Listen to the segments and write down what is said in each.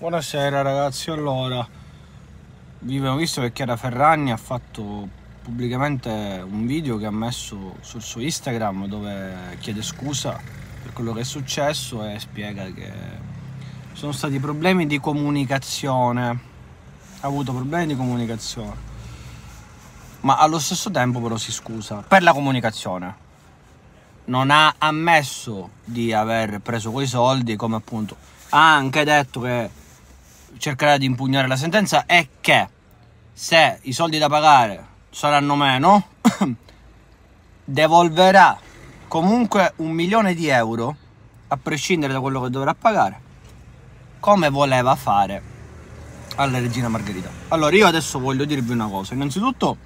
Buonasera ragazzi, allora vi avevo visto che Chiara Ferragni ha fatto pubblicamente un video che ha messo sul suo Instagram dove chiede scusa per quello che è successo e spiega che sono stati problemi di comunicazione, ha avuto problemi di comunicazione, ma allo stesso tempo però si scusa per la comunicazione. Non ha ammesso di aver preso quei soldi come appunto ha anche detto che cercherà di impugnare la sentenza è che se i soldi da pagare saranno meno, devolverà comunque un milione di euro, a prescindere da quello che dovrà pagare, come voleva fare alla regina Margherita. Allora, io adesso voglio dirvi una cosa. Innanzitutto,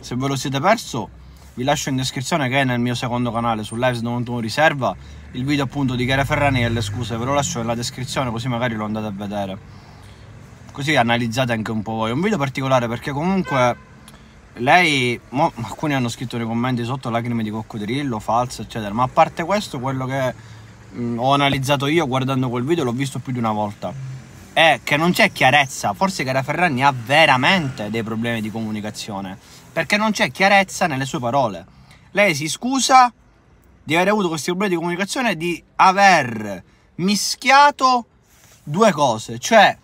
se ve lo siete perso, vi lascio in descrizione che è nel mio secondo canale su Lives 91 Riserva il video appunto di Chiara Ferrani e le scuse, ve lo lascio nella descrizione così magari lo andate a vedere così analizzate anche un po' voi. È un video particolare perché comunque lei, mo, alcuni hanno scritto nei commenti sotto lacrime di coccodrillo, falso, eccetera, ma a parte questo quello che mh, mm, ho analizzato io guardando quel video l'ho visto più di una volta. È che non c'è chiarezza, forse Cara Ferragni ha veramente dei problemi di comunicazione, perché non c'è chiarezza nelle sue parole. Lei si scusa di aver avuto questi problemi di comunicazione e di aver mischiato due cose, cioè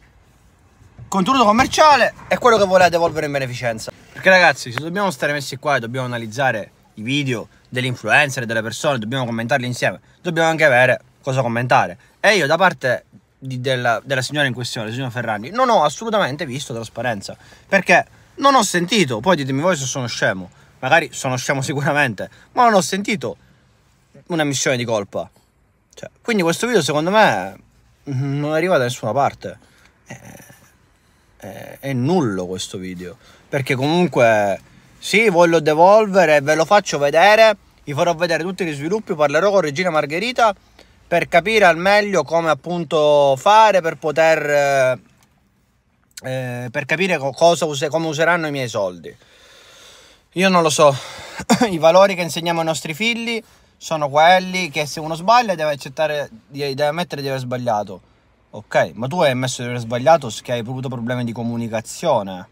contenuto commerciale e quello che volete evolvere in beneficenza. Perché ragazzi, se dobbiamo stare messi qua e dobbiamo analizzare i video degli influencer, delle persone, dobbiamo commentarli insieme, dobbiamo anche avere cosa commentare. E io da parte di, della, della, signora in questione, la signora non ho assolutamente visto trasparenza, perché non ho sentito, poi ditemi voi se sono scemo, magari sono scemo sicuramente, ma non ho sentito una missione di colpa. Cioè, quindi questo video secondo me non arriva da nessuna parte. Eh, è, nullo questo video. Perché comunque sì, voglio devolvere, ve lo faccio vedere, vi farò vedere tutti gli sviluppi, parlerò con Regina Margherita per capire al meglio come appunto fare per poter... Eh, eh per capire cosa, come useranno i miei soldi. Io non lo so, i valori che insegniamo ai nostri figli sono quelli che se uno sbaglia deve accettare, deve ammettere di aver sbagliato Ok, ma tu hai messo di aver sbagliato che hai avuto problemi di comunicazione.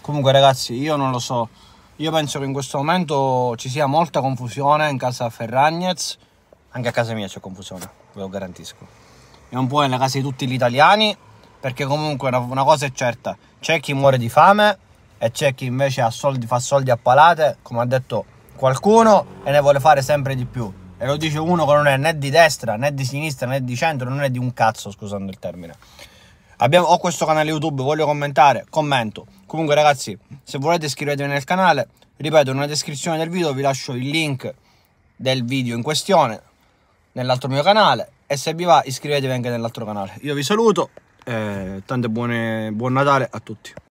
Comunque ragazzi, io non lo so. Io penso che in questo momento ci sia molta confusione in casa Ferragnez. Anche a casa mia c'è confusione, ve lo garantisco. E un po' nella casa di tutti gli italiani, perché comunque una, una cosa è certa. C'è chi muore di fame e c'è chi invece soldi, fa soldi a palate, come ha detto qualcuno, e ne vuole fare sempre di più. E lo dice uno che non è né di destra, né di sinistra, né di centro, non è di un cazzo, scusando il termine. Abbiamo, ho questo canale YouTube, voglio commentare, commento. Comunque ragazzi, se volete iscrivetevi nel canale, ripeto, nella descrizione del video vi lascio il link del video in questione, nell'altro mio canale, e se vi va iscrivetevi anche nell'altro canale. Io vi saluto, eh, tante buone, buon Natale a tutti.